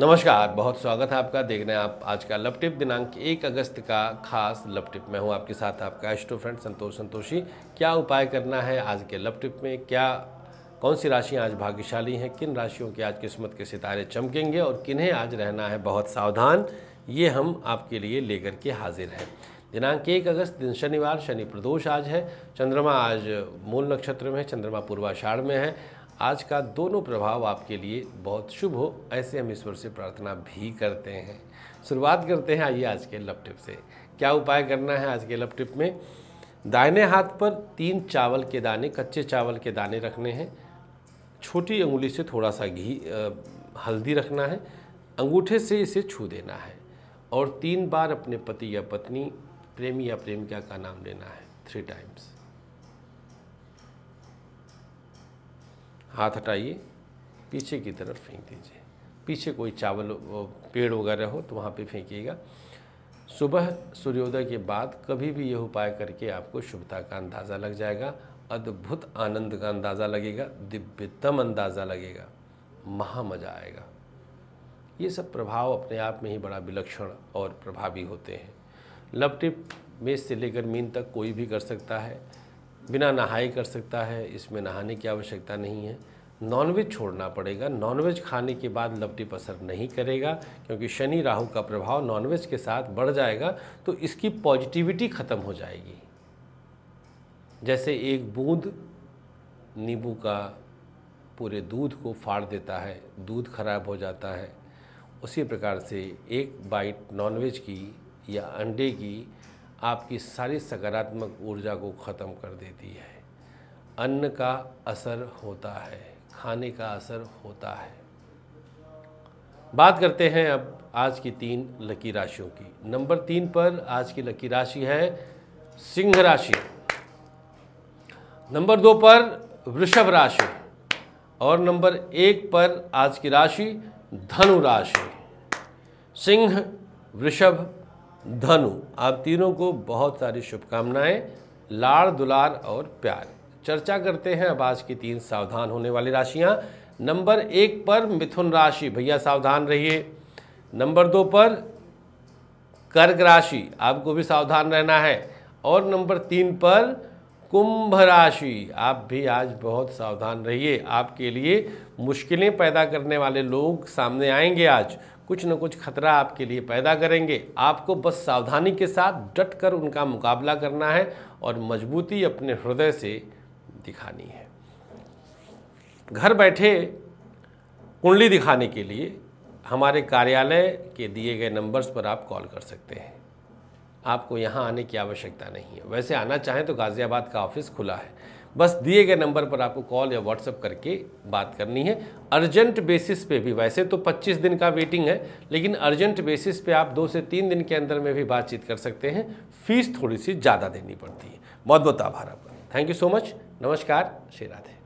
नमस्कार बहुत स्वागत है आपका देख रहे हैं आप आज का लपटिप दिनांक एक अगस्त का खास लपटिप मैं हूं आपके साथ आपका एस्ट्रो फ्रेंड संतोष संतोषी क्या उपाय करना है आज के लपटिप में क्या कौन सी राशियां आज भाग्यशाली हैं किन राशियों की आज किस्मत के सितारे चमकेंगे और किन्हें आज रहना है बहुत सावधान ये हम आपके लिए लेकर के हाजिर हैं दिनांक एक अगस्त दिन शनिवार शनि प्रदोष आज है चंद्रमा आज मूल नक्षत्र में है चंद्रमा पूर्वाषाढ़ में है आज का दोनों प्रभाव आपके लिए बहुत शुभ हो ऐसे हम ईश्वर से प्रार्थना भी करते हैं शुरुआत करते हैं आइए आज के लव टिप से क्या उपाय करना है आज के लव टिप में दाहिने हाथ पर तीन चावल के दाने कच्चे चावल के दाने रखने हैं छोटी उंगली से थोड़ा सा घी हल्दी रखना है अंगूठे से इसे छू देना है और तीन बार अपने पति या पत्नी प्रेमी या प्रेमिका का नाम लेना है थ्री टाइम्स हाथ हटाइए पीछे की तरफ फेंक दीजिए पीछे कोई चावल पेड़ वगैरह हो तो वहाँ पे फेंकिएगा सुबह सूर्योदय के बाद कभी भी यह उपाय करके आपको शुभता का अंदाज़ा लग जाएगा अद्भुत आनंद का अंदाज़ा लगेगा दिव्यतम अंदाज़ा लगेगा महा मज़ा आएगा ये सब प्रभाव अपने आप में ही बड़ा विलक्षण और प्रभावी होते हैं लपटिप मेज से लेकर मीन तक कोई भी कर सकता है बिना नहाए कर सकता है इसमें नहाने की आवश्यकता नहीं है नॉनवेज छोड़ना पड़ेगा नॉनवेज खाने के बाद लपटी पसर नहीं करेगा क्योंकि शनि राहु का प्रभाव नॉनवेज के साथ बढ़ जाएगा तो इसकी पॉजिटिविटी ख़त्म हो जाएगी जैसे एक बूंद नींबू का पूरे दूध को फाड़ देता है दूध खराब हो जाता है उसी प्रकार से एक बाइट नॉनवेज की या अंडे की आपकी सारी सकारात्मक ऊर्जा को ख़त्म कर देती है अन्न का असर होता है खाने का असर होता है बात करते हैं अब आज की तीन लकी राशियों की नंबर तीन पर आज की लकी राशि है सिंह राशि नंबर दो पर वृषभ राशि और नंबर एक पर आज की राशि धनु राशि सिंह वृषभ धनु आप तीनों को बहुत सारी शुभकामनाएं लाड़ दुलार और प्यार चर्चा करते हैं अब आज की तीन सावधान होने वाली राशियां नंबर एक पर मिथुन राशि भैया सावधान रहिए नंबर दो पर कर्क राशि आपको भी सावधान रहना है और नंबर तीन पर कुंभ राशि आप भी आज बहुत सावधान रहिए आपके लिए मुश्किलें पैदा करने वाले लोग सामने आएंगे आज कुछ न कुछ खतरा आपके लिए पैदा करेंगे आपको बस सावधानी के साथ डट कर उनका मुकाबला करना है और मजबूती अपने हृदय से दिखानी है घर बैठे कुंडली दिखाने के लिए हमारे कार्यालय के दिए गए नंबर्स पर आप कॉल कर सकते हैं आपको यहाँ आने की आवश्यकता नहीं है वैसे आना चाहें तो गाज़ियाबाद का ऑफिस खुला है बस दिए गए नंबर पर आपको कॉल या व्हाट्सअप करके बात करनी है अर्जेंट बेसिस पे भी वैसे तो 25 दिन का वेटिंग है लेकिन अर्जेंट बेसिस पे आप दो से तीन दिन के अंदर में भी बातचीत कर सकते हैं फीस थोड़ी सी ज़्यादा देनी पड़ती है बहुत बहुत आभार आपका थैंक यू सो मच नमस्कार श्री राधे